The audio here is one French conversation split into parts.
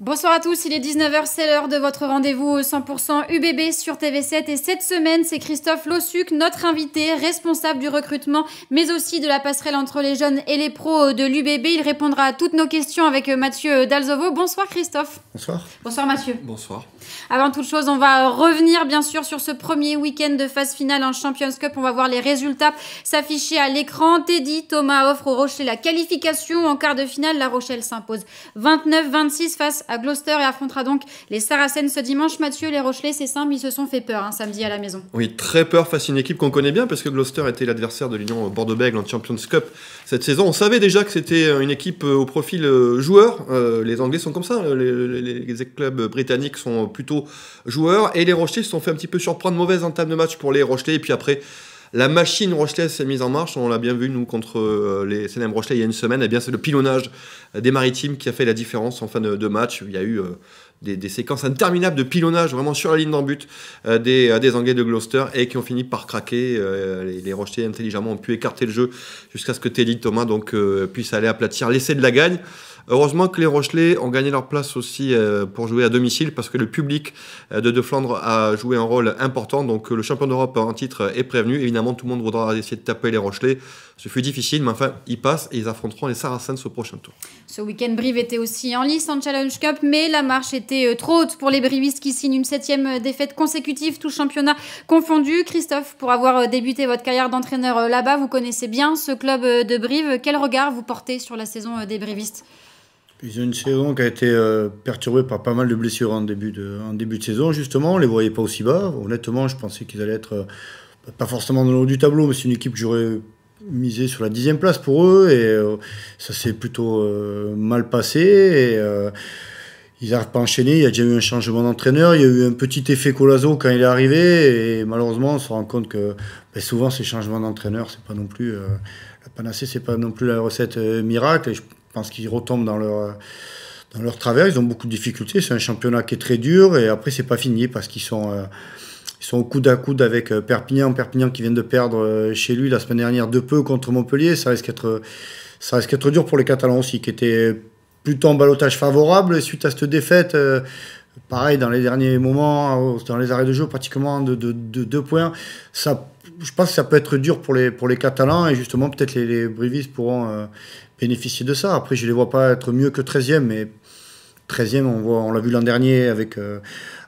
Bonsoir à tous, il est 19h, c'est l'heure de votre rendez-vous 100% UBB sur TV7 et cette semaine c'est Christophe Lossuc, notre invité, responsable du recrutement mais aussi de la passerelle entre les jeunes et les pros de l'UBB. Il répondra à toutes nos questions avec Mathieu Dalzovo. Bonsoir Christophe. Bonsoir. Bonsoir Mathieu. Bonsoir. Avant toute chose, on va revenir bien sûr sur ce premier week-end de phase finale en Champions Cup. On va voir les résultats s'afficher à l'écran. Teddy Thomas offre au Rocher la qualification en quart de finale. La Rochelle s'impose 29-26 face à à Gloucester et affrontera donc les Saracens ce dimanche. Mathieu, les Rochelais, c'est simple, ils se sont fait peur hein, samedi à la maison. Oui, très peur face à une équipe qu'on connaît bien parce que Gloucester était l'adversaire de l'Union Bordeaux-Bègles en Champions Cup cette saison. On savait déjà que c'était euh, une équipe euh, au profil euh, joueur. les Anglais sont comme ça, les, les, clubs britanniques sont plutôt joueurs et les Rochelais se sont fait un petit peu surprendre. Mauvaise entame de match pour les Rochelais et puis après la machine Rochelet s'est mise en marche. On l'a bien vu, nous, contre euh, les CNM Rochelais il y a une semaine. Et eh bien, c'est le pilonnage des maritimes qui a fait la différence en fin de, match. Il y a eu. Euh, des, séquences interminables de pilonnage vraiment sur la ligne d'en but euh, des, Anglais de Gloucester et qui ont fini par craquer. les, les intelligemment ont pu écarter le jeu jusqu'à ce que Teddy Thomas donc, puisse aller aplatir l'essai de la gagne. Heureusement que les Rochelais ont gagné leur place aussi euh, pour jouer à domicile parce que le public euh, de De Flandre a joué un rôle important. Donc euh, le champion d'Europe en titre est prévenu. Évidemment, tout le monde voudra essayer de taper les Rochelais. Ce fut difficile, mais enfin, ils passent et ils affronteront les Saracens au prochain tour. Ce week-end, Brive était aussi en lice en Challenge Cup, mais la marche était trop haute pour les Brivistes qui signent une septième défaite consécutive, tout championnat confondu. Christophe, pour avoir débuté votre carrière d'entraîneur là-bas, vous connaissez bien ce club de Brive. Quel regard vous portez sur la saison des Brivistes ils ont une saison qui a été euh, perturbée par pas mal de blessures en début de, saison, justement. On ne les voyait pas aussi bas. Honnêtement, je pensais qu'ils allaient être, euh, pas forcément dans le haut du tableau, mais c'est une équipe que j'aurais misé sur la dixième place pour eux. Et euh, ça s'est plutôt mal passé. ils n'arrivent pas à Il y a déjà eu un changement d'entraîneur. Il y a eu un petit effet Collazo quand il est arrivé. Et malheureusement, on se rend compte que ben, souvent, ces changements d'entraîneur, c'est pas non plus. la panacée, c'est pas non plus la recette miracle. Je pense qu'ils retombent dans leur dans leur travers. Ils ont beaucoup de difficultés. C'est un championnat qui est très dur et après c'est pas fini parce qu'ils sont euh, sont au coude à coude avec euh, Perpignan. Perpignan qui vient de perdre euh, chez lui la semaine dernière de peu contre Montpellier. Ça risque d'être ça risque dur pour les Catalans aussi qui étaient plutôt en balotage favorable suite à cette défaite. Pareil, dans les derniers moments, dans les arrêts de jeu, pratiquement de deux points, ça je pense que ça peut être dur pour les, pour les Catalans et justement peut-être les, les pourront, bénéficier de ça. Après, je ne les vois pas être mieux que 13e, mais 13e, on, voit, on l'a vu l'an dernier avec, euh,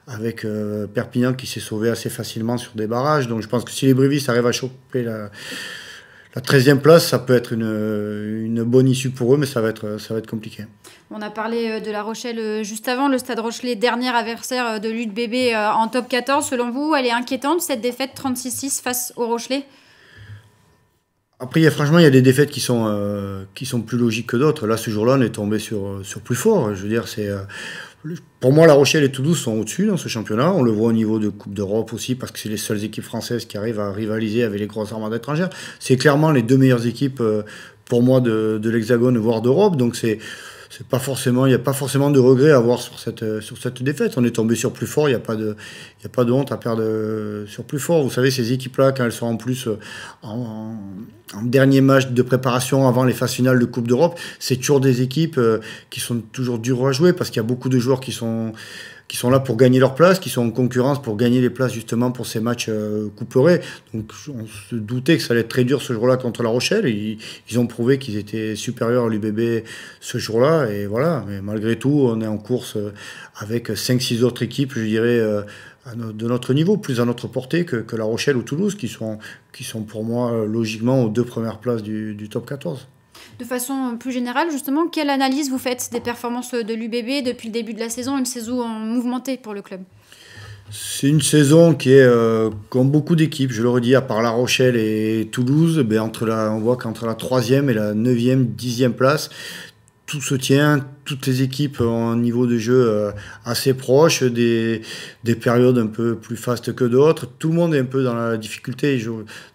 avec euh, Perpignan qui s'est sauvé assez facilement sur des barrages. Donc je pense que si les Brévis arrivent à choper la, 13e place, ça peut être une, une, bonne issue pour eux, mais ça va être, ça va être compliqué. On a parlé euh, de La Rochelle juste avant, le Stade Rochelet, dernier adversaire de Lutte-Bébé en top 14. Selon vous, elle est inquiétante cette défaite 36-6 face au Rochelet après, franchement, il y a des défaites qui sont, euh, qui sont plus logiques que d'autres. Là, ce jour-là, on est tombé sur, euh, sur plus fort. Je veux dire, c'est. Euh, pour moi, La Rochelle et Toulouse sont au-dessus dans ce championnat. On le voit au niveau de Coupe d'Europe aussi, parce que c'est les seules équipes françaises qui arrivent à rivaliser avec les grosses armades d'étrangères. C'est clairement les deux meilleures équipes, pour moi, de, de l'Hexagone, voire d'Europe. Donc, c'est pas forcément, il n'y a pas forcément de regret à avoir sur cette, euh, sur cette défaite. On est tombé sur plus fort, il n'y a, pas de, a pas de honte à perdre euh, sur plus fort. Vous savez, ces équipes-là, quand elles sont en plus euh, en, dernier match de préparation avant les phases finales de Coupe d'Europe, c'est toujours des équipes qui sont toujours dures à jouer parce qu'il y a beaucoup de joueurs qui sont qui sont là pour gagner leur place, qui sont en concurrence pour gagner les places justement pour ces matchs euh, couperés. Donc on se doutait que ça allait être très dur ce jour-là contre La Rochelle. Ils, ont prouvé qu'ils étaient supérieurs à l'UBB ce jour-là. Et voilà, mais malgré tout, on est en course euh, avec 5-6 autres équipes, je dirais. Euh, de notre niveau, plus à notre portée que, La Rochelle ou Toulouse, qui sont, qui sont pour moi logiquement aux deux premières places du, du top 14 de façon plus générale, justement, quelle analyse vous faites des performances de l'UBB depuis le début de la saison, une saison mouvementée pour le club c'est une saison qui est, euh, comme beaucoup d'équipes, je le redis, à part La Rochelle et Toulouse, ben, entre la, on voit qu'entre la 3e et la 9e, 10e place, tout se tient, toutes les équipes ont un niveau de jeu euh, assez proche, des, périodes un peu plus fastes que d'autres. Tout le monde est un peu dans la difficulté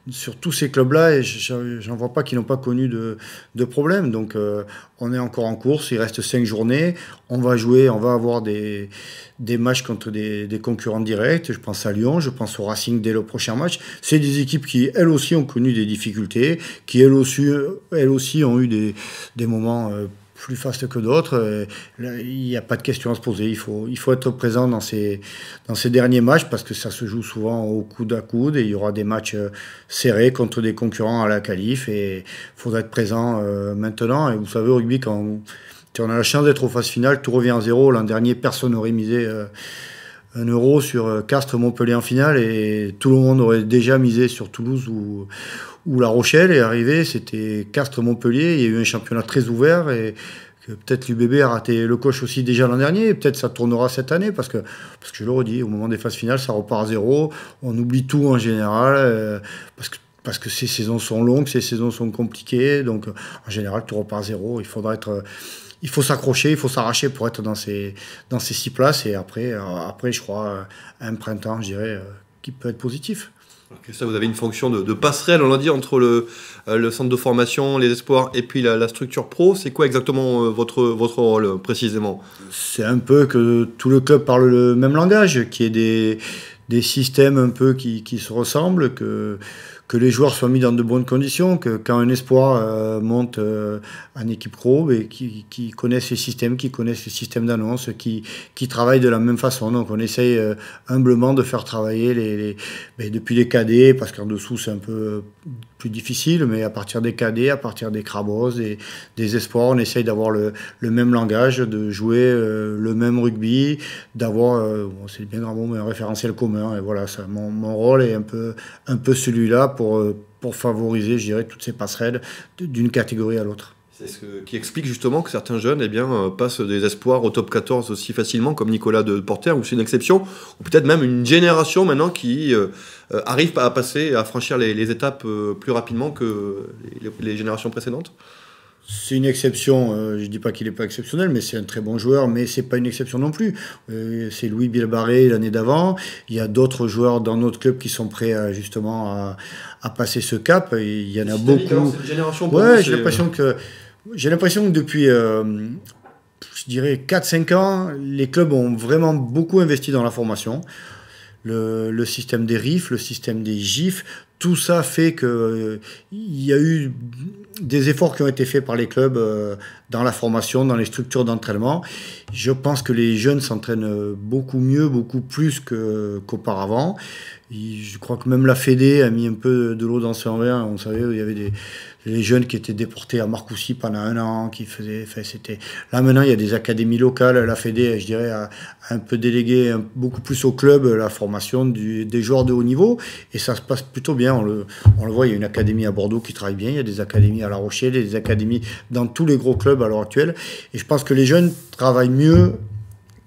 sur tous ces clubs-là et j'en vois pas qui n'ont pas connu de, problème. Donc euh, on est encore en course, il reste cinq journées, on va jouer, on va avoir des, matchs contre des, concurrents directs. Je pense à Lyon, je pense au Racing dès le prochain match. C'est des équipes qui elles aussi ont connu des difficultés, qui elles aussi, elles aussi ont eu des, moments... Euh, plus faste que d'autres. Euh, il n'y a pas de question à se poser. Il faut, il faut être présent dans ces, dans ces derniers matchs parce que ça se joue souvent au coude à coude et il y aura des matchs euh, serrés contre des concurrents à la qualif et il faudra être présent euh, maintenant. Et vous savez, au rugby, quand on, on a la chance d'être aux phases finales, tout revient à zéro. L'an dernier, personne n'aurait misé un euro sur euh, Castres-Montpellier en finale et tout le monde aurait déjà misé sur Toulouse ou, La Rochelle et arrivé, c'était Castres-Montpellier. Il y a eu un championnat très ouvert et peut-être l'UBB a raté le coche aussi déjà l'an dernier, peut-être ça tournera cette année, parce que, parce que je le redis, au moment des phases finales, ça repart à zéro, on oublie tout en général, euh, parce que parce que ces saisons sont longues, ces saisons sont compliquées, donc en général, tout repart à zéro. Il faudra être, il faut s'accrocher, il faut s'arracher pour être dans ces, dans ces six places. Et après, euh, après, je crois, euh, un printemps, je dirais, euh, qui peut être positif. ça, vous avez une fonction de, passerelle, on l'a dit, entre le, le, centre de formation, les espoirs et puis la, structure pro. C'est quoi exactement votre, votre rôle précisément C'est un peu que tout le club parle le même langage, qu'il y ait des, des systèmes un peu qui, qui se ressemblent, que que les joueurs soient mis dans de bonnes conditions, que quand un espoir euh, monte euh, en équipe pro, et ben, qui, connaissent les systèmes, qui connaissent les systèmes d'annonce, qui, travaillent de la même façon. Donc on essaye euh, humblement de faire travailler les, ben, depuis les cadets, parce qu'en dessous c'est un peu plus difficile, mais à partir des cadets, à partir des crabos, des, des espoirs, on essaye d'avoir le, même langage, de jouer euh, le même rugby, d'avoir, euh, c'est bien grand mais un référentiel commun. Et voilà, ça, mon, rôle est un peu, un peu celui-là pour, euh, pour favoriser, je toutes ces passerelles d'une catégorie à l'autre. C'est ce qui explique justement que certains jeunes eh bien, euh, passent des espoirs au top 14 aussi facilement, comme Nicolas de Porter, ou c'est une exception, ou peut-être même une génération maintenant qui euh, euh, arrive à passer, à franchir les, étapes plus rapidement que les, générations précédentes c'est une exception. je ne dis pas qu'il n'est pas exceptionnel, mais c'est un très bon joueur. Mais c'est pas une exception non plus. c'est Louis Bilbaré l'année d'avant. Il y a d'autres joueurs dans notre club qui sont prêts justement à, passer ce cap. il y en a beaucoup. Hein, ouais, j'ai l'impression que j'ai l'impression que depuis, euh, je dirais, 4-5 ans, les clubs ont vraiment beaucoup investi dans la formation. Le, système des riffs, le système des gifs, tout ça fait qu'il il y a eu des efforts qui ont été faits par les clubs euh, dans la formation, dans les structures d'entraînement. Je pense que les jeunes s'entraînent beaucoup mieux, beaucoup plus qu'auparavant. je crois que même la Fédé a mis un peu de l'eau dans son verre. On savait il y avait des, les jeunes qui étaient déportés à Marcoussis pendant un an, qui faisaient, c'était. Là maintenant, il y a des académies locales. La Fédé, je dirais, a un peu délégué beaucoup plus au club la formation des joueurs de haut niveau, et ça se passe plutôt bien. On le, voit, il y a une académie à Bordeaux qui travaille bien, il y a des académies à La Rochelle, des académies dans tous les gros clubs à l'heure actuelle. Et je pense que les jeunes travaillent mieux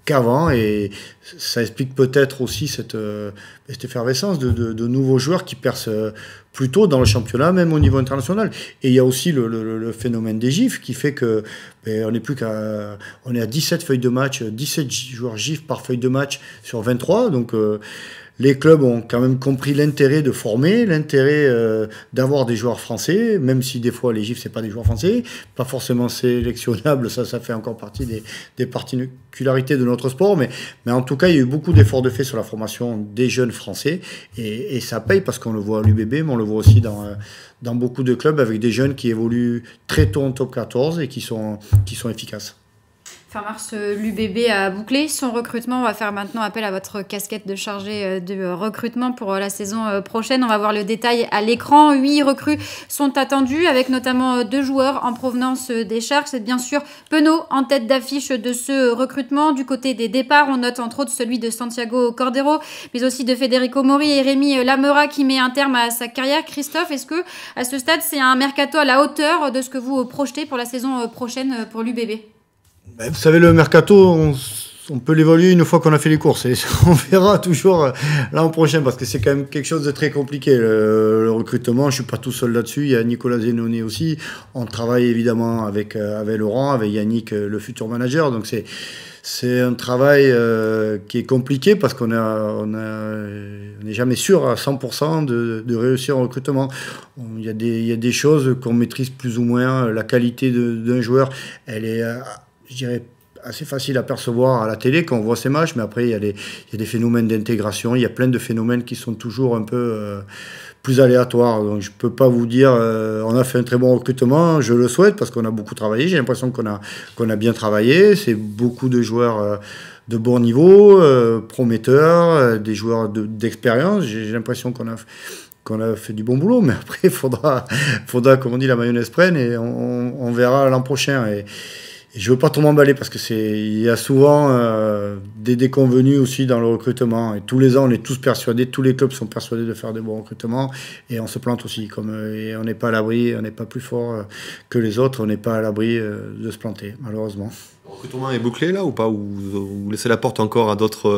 qu'avant et ça explique peut-être aussi cette, euh, effervescence de, de, nouveaux joueurs qui percent euh, plutôt dans le championnat, même au niveau international. Et il y a aussi le, phénomène des gifs qui fait que ben, on est plus qu'à est à 17 feuilles de match, 17 joueurs gifs par feuille de match sur 23. Donc euh, les clubs ont quand même compris l'intérêt de former, l'intérêt euh, d'avoir des joueurs français, même si des fois les gifs c'est pas des joueurs français, pas forcément sélectionnables, ça ça fait encore partie des, particularités de notre sport, mais, mais en tout cas il y a eu beaucoup d'efforts de fait sur la formation des jeunes français et, et ça paye parce qu'on le voit à l'UBB, mais on le voit aussi euh, dans, beaucoup de clubs avec des jeunes qui évoluent très tôt en top 14 et qui sont, qui sont efficaces. Fin mars, euh, l'UBB a bouclé son recrutement. On va faire maintenant appel à votre casquette de chargé euh, de recrutement pour euh, la saison prochaine. On va voir le détail à l'écran. Huit recrues sont attendues, avec notamment deux joueurs en provenance des Chars. C'est bien sûr Penaud en tête d'affiche de ce recrutement. Du côté des départs, on note entre autres celui de Santiago Cordero, mais aussi de Federico Mori et Rémi Lamera qui met un terme à sa carrière. Christophe, est-ce que à ce stade, c'est un mercato à la hauteur de ce que vous projetez pour la saison prochaine pour l'UBB vous savez, le mercato, on, peut l'évoluer une fois qu'on a fait les courses. on verra toujours euh, l'an prochain parce que c'est quand même quelque chose de très compliqué. Le, recrutement, je ne suis pas tout seul là-dessus. Il y a Nicolas Zenoné aussi. On travaille évidemment avec, euh, avec Laurent, avec Yannick, euh, le futur manager. Donc c'est. C'est un travail qui est compliqué parce qu'on n'est jamais sûr à 100% de, réussir en recrutement. Il y, y, a des choses qu'on maîtrise plus ou moins. La qualité d'un joueur, elle est je dirais, assez facile à percevoir à la télé quand on voit ces matchs, mais après, il y a, des phénomènes d'intégration, il y a plein de phénomènes qui sont toujours un peu euh, plus aléatoires. Donc, je ne peux pas vous dire, euh, on a fait un très bon recrutement, je le souhaite, parce qu'on a beaucoup travaillé, j'ai l'impression qu'on a, a bien travaillé, c'est beaucoup de joueurs... Euh, de bon niveau, prometteurs, des joueurs d'expérience. j'ai l'impression qu'on a, a fait du bon boulot, mais après, il faudra, faudra, comme on dit, la mayonnaise prenne et on, on verra l'an prochain. Et, je je veux pas trop m'emballer parce que c'est il y a souvent euh, des déconvenus aussi dans le recrutement et tous les ans on est tous persuadés, tous les clubs sont persuadés de faire des bons recrutements et on se plante aussi comme euh, et on n'est pas à l'abri, on n'est pas plus fort euh, que les autres, on n'est pas à l'abri de se planter malheureusement. Le recrutement est bouclé là ou pas ou vous laissez la porte encore à d'autres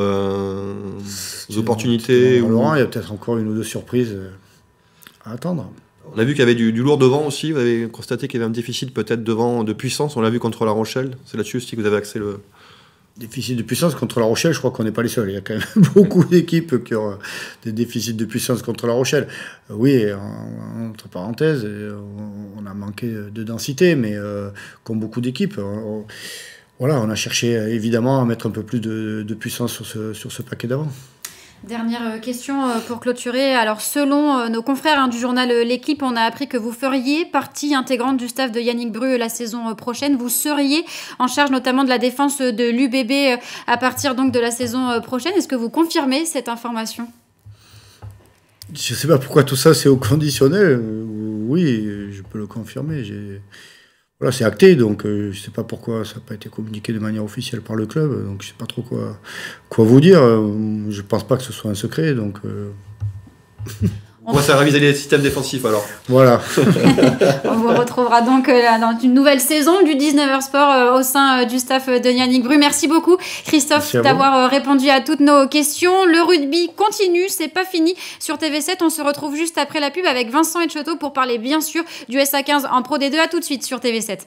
opportunités ou... il y a peut-être encore une ou deux surprises à attendre. On a vu qu'il y avait du, lourd devant aussi. Vous avez constaté qu'il y avait un déficit peut-être devant de puissance. On l'a vu contre La Rochelle. C'est là-dessus aussi que vous avez accès le. Déficit de puissance contre La Rochelle, je crois qu'on n'est pas les seuls. Il y a quand même beaucoup d'équipes qui ont euh, des déficits de puissance contre La Rochelle. Euh, oui, entre parenthèses, euh, on a manqué de densité, mais comme beaucoup d'équipes. voilà, on a cherché évidemment à mettre un peu plus de, puissance sur ce paquet d'avant. Dernière euh, question euh, pour clôturer. Alors, selon euh, nos confrères hein, du journal L'équipe, on a appris que vous feriez partie intégrante du staff de Yannick Bru la saison prochaine. Vous seriez en charge notamment de la défense de l'UBB à partir donc de la saison prochaine. Est-ce que vous confirmez cette information Je ne sais pas pourquoi tout ça c'est au conditionnel. Oui, je peux le confirmer. J'ai voilà, c'est acté, donc euh, je ne sais pas pourquoi ça n'a pas été communiqué de manière officielle par le club, donc je ne sais pas trop quoi, quoi vous dire. Euh, je ne pense pas que ce soit un secret, donc. Euh. On va réviser les systèmes défensifs alors. Voilà. on vous retrouvera donc euh, dans une nouvelle saison du 19h Sport euh, au sein euh, du staff de Yannick Bru. Merci beaucoup Christophe d'avoir répondu à toutes nos questions. Le rugby continue, c'est pas fini. Sur TV7, on se retrouve juste après la pub avec Vincent Etchoto pour parler bien sûr du SA15 en Pro D2. À tout de suite sur TV7.